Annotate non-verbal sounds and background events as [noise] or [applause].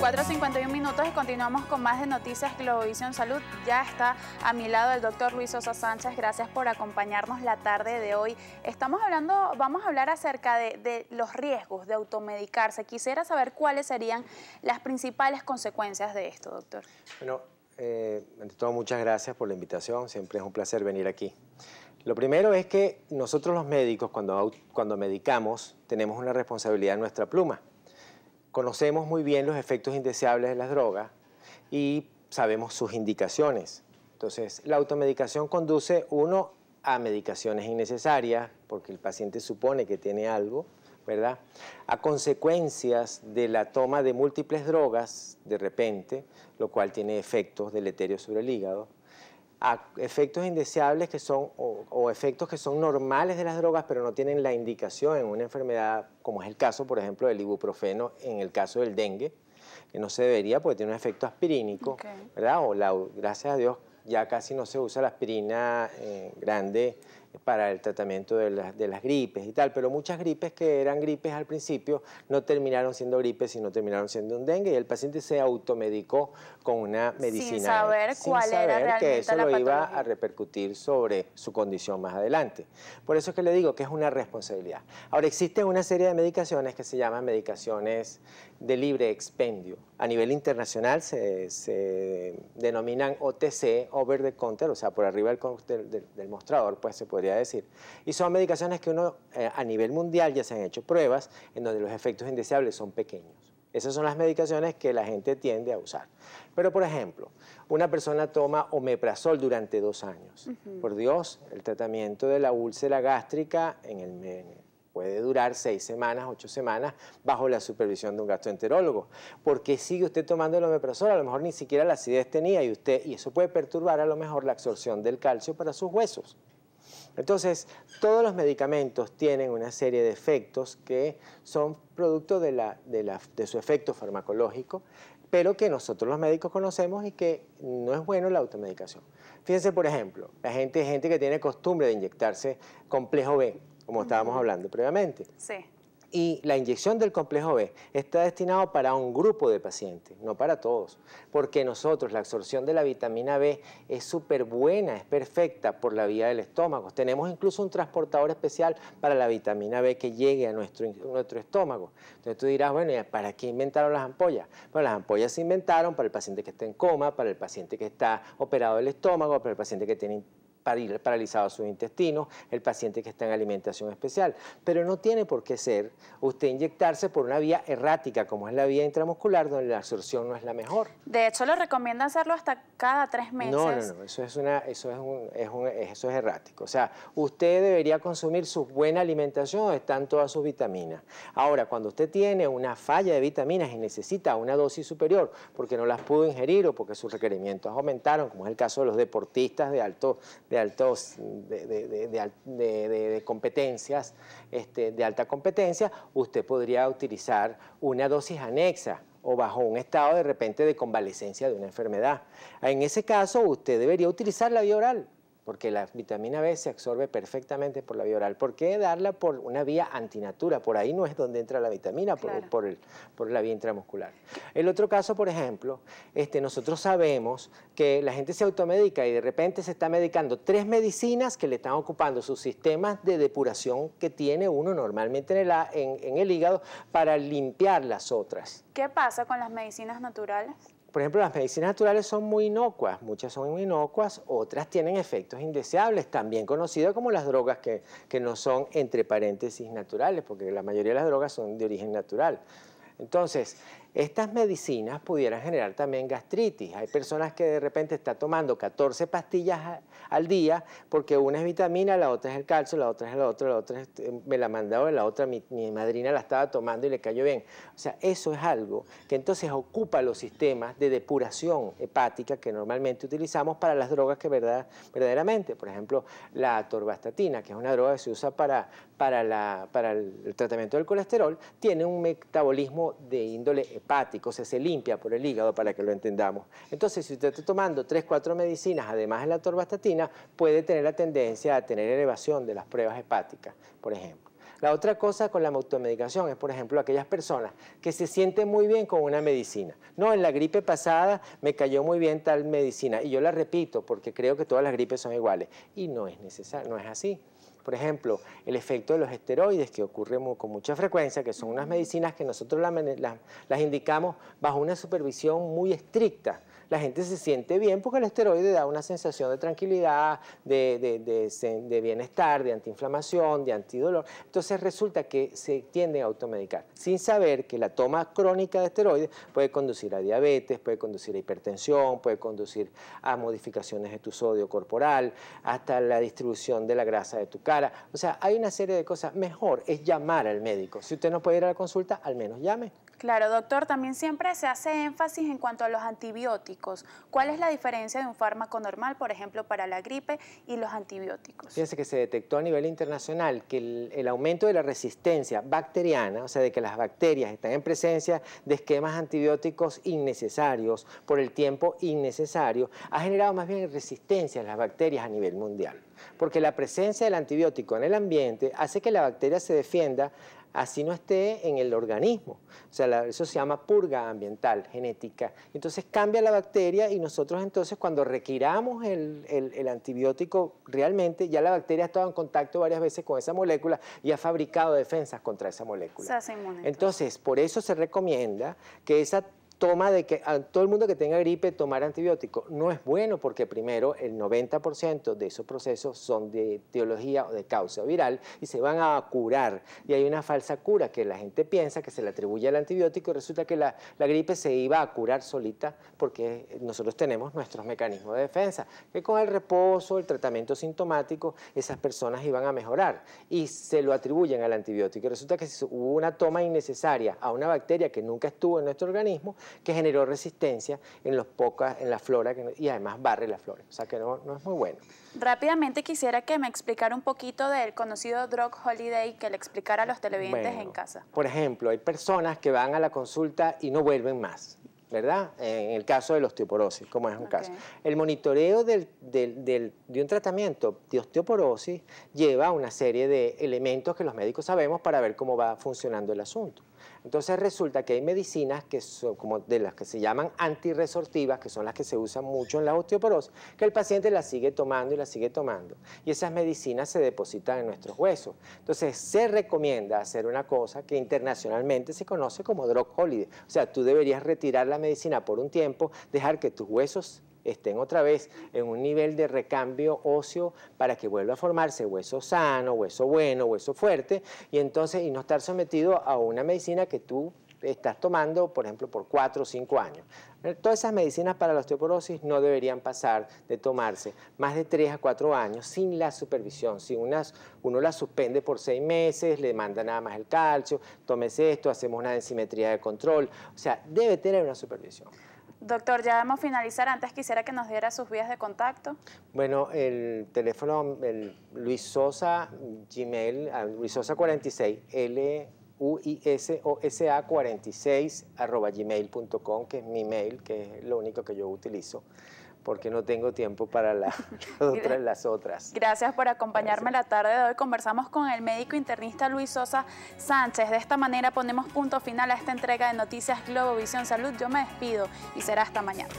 4.51 minutos y continuamos con más de Noticias Globovisión Salud. Ya está a mi lado el doctor Luis Sosa Sánchez. Gracias por acompañarnos la tarde de hoy. Estamos hablando, vamos a hablar acerca de, los riesgos de automedicarse. Quisiera saber cuáles serían las principales consecuencias de esto, doctor. Bueno, eh, ante todo muchas gracias por la invitación. Siempre es un placer venir aquí. Lo primero es que nosotros los médicos, cuando, cuando medicamos, tenemos una responsabilidad en nuestra pluma Conocemos muy bien los efectos indeseables de las drogas y sabemos sus indicaciones. Entonces, la automedicación conduce, uno, a medicaciones innecesarias, porque el paciente supone que tiene algo, ¿verdad? A consecuencias de la toma de múltiples drogas, de repente, lo cual tiene efectos deleterios sobre el hígado a efectos indeseables que son o, efectos que son normales de las drogas pero no tienen la indicación en una enfermedad como es el caso por ejemplo del ibuprofeno en el caso del dengue que no se debería porque tiene un efecto aspirínico verdad o gracias a Dios ya casi no se usa la aspirina eh, grande para el tratamiento de, las gripes y tal, pero muchas gripes que eran gripes al principio no terminaron siendo gripes, sino terminaron siendo un dengue y el paciente se automedicó con una medicina. Sin saber cuál era realmente que eso lo iba a repercutir sobre su condición más adelante. Por eso es que le digo que es una responsabilidad. Ahora, existe una serie de medicaciones que se llaman medicaciones de libre expendio. A nivel internacional se, denominan OTC, over the counter, o sea, por arriba del, del mostrador, pues se puede podría decir. Y son medicaciones que uno eh, a nivel mundial ya se han hecho pruebas en donde los efectos indeseables son pequeños. Esas son las medicaciones que la gente tiende a usar. Pero, por ejemplo, una persona toma omeprazol durante dos años. Por Dios, el tratamiento de la úlcera gástrica puede durar seis semanas, ocho semanas, bajo la supervisión de un gastroenterólogo. Porque sigue usted tomando el omeprazol, a lo mejor ni siquiera la acidez tenía y usted, y eso puede perturbar a lo mejor la absorción del calcio para sus huesos. Entonces, todos los medicamentos tienen una serie de efectos que son producto de, su efecto farmacológico, pero que nosotros los médicos conocemos y que no es bueno la automedicación. Fíjense, por ejemplo, la gente, gente que tiene costumbre de inyectarse complejo B, como estábamos hablando previamente. Sí y la inyección del complejo B está destinado para un grupo de pacientes, no para todos, porque nosotros la absorción de la vitamina B es súper buena, es perfecta por la vía del estómago. Tenemos incluso un transportador especial para la vitamina B que llegue a nuestro, nuestro estómago. Entonces tú dirás, bueno, ¿para qué inventaron las ampollas? Bueno, las ampollas se inventaron para el paciente que está en coma, para el paciente que está operado del estómago, para el paciente que tiene paralizado sus intestinos, el paciente que está en alimentación especial. Pero no tiene por qué ser usted inyectarse por una vía errática, como es la vía intramuscular, donde la absorción no es la mejor. De hecho, lo recomienda hacerlo hasta cada tres meses. No, no, no, eso es, una, eso es, un, eso es errático. O sea, usted debería consumir su buena alimentación, donde están todas sus vitaminas. Ahora, cuando usted tiene una falla de vitaminas y necesita una dosis superior, porque no las pudo ingerir o porque sus requerimientos aumentaron, como es el caso de los deportistas de alto de altos, de, de, de competencias, este, de alta competencia, usted podría utilizar una dosis anexa o bajo un estado de repente de convalecencia de una enfermedad. En ese caso, usted debería utilizar la vía oral porque la vitamina B se absorbe perfectamente por la vía oral. ¿Por qué darla por una vía antinatura? Por ahí no es donde entra la vitamina, por, la vía intramuscular. El otro caso, por ejemplo, este, nosotros sabemos que la gente se automedica y de repente se está medicando tres medicinas que le están ocupando sus sistemas de depuración que tiene uno normalmente en el hígado para limpiar las otras. ¿Qué pasa con las medicinas naturales? por ejemplo, las medicinas naturales son muy inocuas, muchas son inocuas, otras tienen efectos indeseables, también conocidas como las drogas que, que, no son, entre paréntesis, naturales, porque la mayoría de las drogas son de origen natural. Entonces, estas medicinas pudieran generar también gastritis. Hay personas que de repente están tomando 14 pastillas al día porque una es vitamina, la otra es el calcio, la otra es la otra, eh, la otra me la mandado, la otra mi, madrina la estaba tomando y le cayó bien. O sea, eso es algo que entonces ocupa los sistemas de depuración hepática que normalmente utilizamos para las drogas que verdaderamente, por ejemplo, la atorvastatina, que es una droga que se usa para, para, el tratamiento del colesterol, tiene un metabolismo de índole hepático, o sea, se limpia por el hígado para que lo entendamos. Entonces, si usted está tomando 3, 4 medicinas, además de la torvastatina, puede tener la tendencia a tener elevación de las pruebas hepáticas, por ejemplo. La otra cosa con la automedicación es, por ejemplo, aquellas personas que se sienten muy bien con una medicina. No, en la gripe pasada me cayó muy bien tal medicina y yo la repito porque creo que todas las gripes son iguales y no es necesario, no es así por ejemplo, el efecto de los esteroides que ocurre con mucha frecuencia, que son unas medicinas que nosotros las, indicamos bajo una supervisión muy estricta. La gente se siente bien porque el esteroide da una sensación de tranquilidad, de, bienestar, de antiinflamación, de antidolor. Entonces resulta que se tiende a automedicar, sin saber que la toma crónica de esteroides puede conducir a diabetes, puede conducir a hipertensión, puede conducir a modificaciones de tu sodio corporal, hasta la distribución de la grasa de tu cara o sea, hay una serie de cosas. Mejor es llamar al médico. Si usted no puede ir a la consulta, al menos llame. Claro, doctor, también siempre se hace énfasis en cuanto a los antibióticos. ¿Cuál es la diferencia de un fármaco normal, por ejemplo, para la gripe y los antibióticos? Fíjense que se detectó a nivel internacional que el, aumento de la resistencia bacteriana, o sea, de que las bacterias están en presencia de esquemas antibióticos innecesarios por el tiempo innecesario, ha generado más bien resistencia a las bacterias a nivel mundial. Porque la presencia del antibiótico en el ambiente hace que la bacteria se defienda así no esté en el organismo. O sea, eso se llama purga ambiental, genética. Entonces cambia la bacteria y nosotros entonces cuando requiramos el, antibiótico realmente, ya la bacteria ha estado en contacto varias veces con esa molécula y ha fabricado defensas contra esa molécula. entonces, por eso se recomienda que esa toma de que a todo el mundo que tenga gripe tomar antibiótico no es bueno porque primero el 90% de esos procesos son de teología o de causa viral y se van a curar. Y hay una falsa cura que la gente piensa que se le atribuye al antibiótico y resulta que la, la gripe se iba a curar solita porque nosotros tenemos nuestros mecanismos de defensa, que con el reposo, el tratamiento sintomático, esas personas iban a mejorar y se lo atribuyen al antibiótico. Y resulta que hubo una toma innecesaria a una bacteria que nunca estuvo en nuestro organismo, que generó resistencia en, los pocas, en la flora y además barre la flora, o sea que no, es muy bueno. Rápidamente quisiera que me explicara un poquito del conocido drug holiday que le explicara a los televidentes en casa. Por ejemplo, hay personas que van a la consulta y no vuelven más. ¿verdad? En el caso de la osteoporosis, como es un caso. El monitoreo de un tratamiento de osteoporosis lleva una serie de elementos que los médicos sabemos para ver cómo va funcionando el asunto. Entonces resulta que hay medicinas que son como de las que se llaman antirresortivas, que son las que se usan mucho en la osteoporosis, que el paciente las sigue tomando y las sigue tomando. Y esas medicinas se depositan en nuestros huesos. Entonces se recomienda hacer una cosa que internacionalmente se conoce como drug holiday. O sea, tú deberías retirar la medicina por un tiempo, dejar que tus huesos estén otra vez en un nivel de recambio óseo para que vuelva a formarse hueso sano, hueso bueno, hueso fuerte, y entonces y no estar sometido a una medicina que tú estás tomando, por ejemplo, por cuatro o cinco años. Eh, todas esas medicinas para la osteoporosis no deberían pasar de tomarse más de 3 a cuatro años sin la supervisión. Si unas, uno las suspende por seis meses, le manda nada más el calcio, tómese esto, hacemos una densimetría de control. O sea, debe tener una supervisión. Doctor, ya vamos a finalizar. Antes quisiera que nos diera sus vías de contacto. Bueno, el teléfono, el Luis Sosa Gmail, ah, Luis Sosa 46, L u s a 46 arroba gmail.com, que es mi mail, que es lo único que yo utilizo porque no tengo tiempo para [laughs] [laughs] las otras. Gracias por acompañarme la tarde de hoy. Conversamos con el médico internista Luis Sosa Sánchez. De esta manera ponemos punto final a esta entrega de Noticias Globo, Visión Salud. Yo me despido y será hasta mañana.